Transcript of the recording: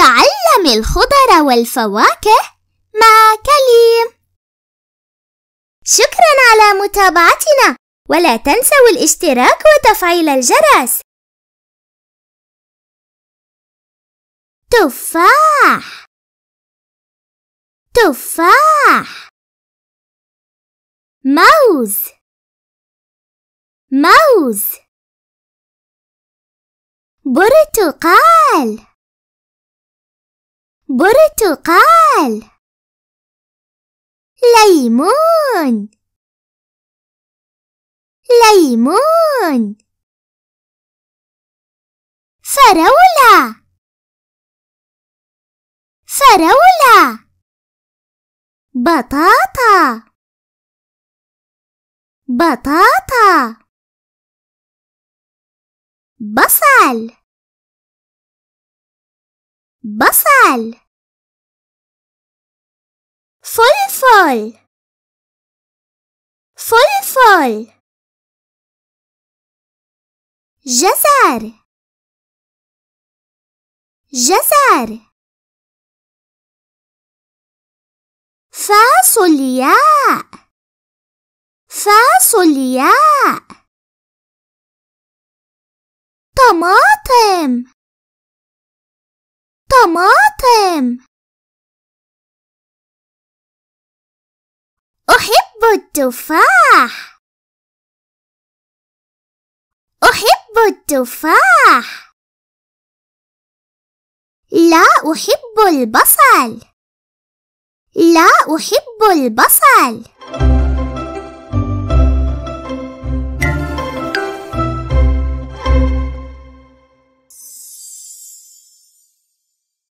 تعلم الخضر والفواكه مع كليم شكرا على متابعتنا ولا تنسوا الاشتراك وتفعيل الجرس تفاح تفاح موز موز برتقال برتقال ليمون ليمون فراولة فراولة بطاطا بطاطا بصل بصل فلفل فلفل جزر جزر فاصولياء فاصولياء طماطم طماطم أحب التفاح أحب التفاح لا أحب البصل لا أحب البصل